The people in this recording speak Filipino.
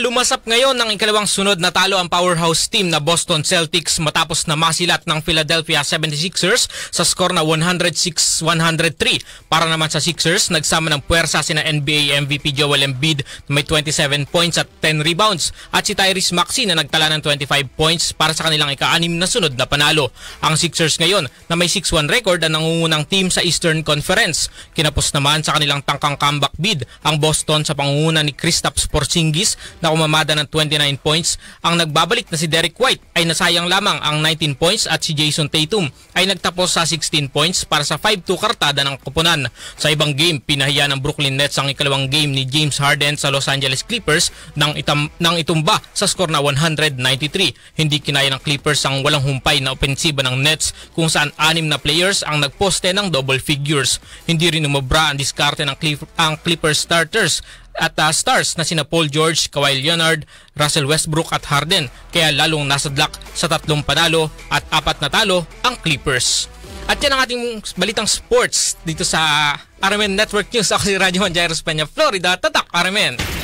Lumasap ngayon ng ikalawang sunod na talo ang powerhouse team na Boston Celtics matapos na masilat ng Philadelphia 76ers sa score na 106-103. Para naman sa Sixers, nagsama ng puwersa sina NBA MVP Joel Embiid na may 27 points at 10 rebounds at si Tyrese Maxey na nagtala ng 25 points para sa kanilang ika-anim na sunod na panalo. Ang Sixers ngayon na may 6-1 record ang nangungunang team sa Eastern Conference. Kinapos naman sa kanilang tangkang comeback bid ang Boston sa pangunguna ni Kristaps Porzingis na kumamada ng 29 points. Ang nagbabalik na si Derek White ay nasayang lamang ang 19 points at si Jason Tatum ay nagtapos sa 16 points para sa 5-2 kartada ng koponan. Sa ibang game, pinahiya ng Brooklyn Nets ang ikalawang game ni James Harden sa Los Angeles Clippers nang, itam, nang itumba sa score na 193. Hindi kinaya ng Clippers ang walang humpay na opensiba ng Nets kung saan anim na players ang nagposte ng double figures. Hindi rin umabra ang diskarte ng Clip, ang Clippers starters at uh, stars na sina Paul George, Kawhi Leonard, Russell Westbrook at Harden kaya lalong nasadlak sa tatlong panalo at apat na talo ang Clippers. At yan ang ating balitang sports dito sa Aramen ah, Network News. Ako si Radyo Juan Jairus Peña, Florida. Tatak, Aramen!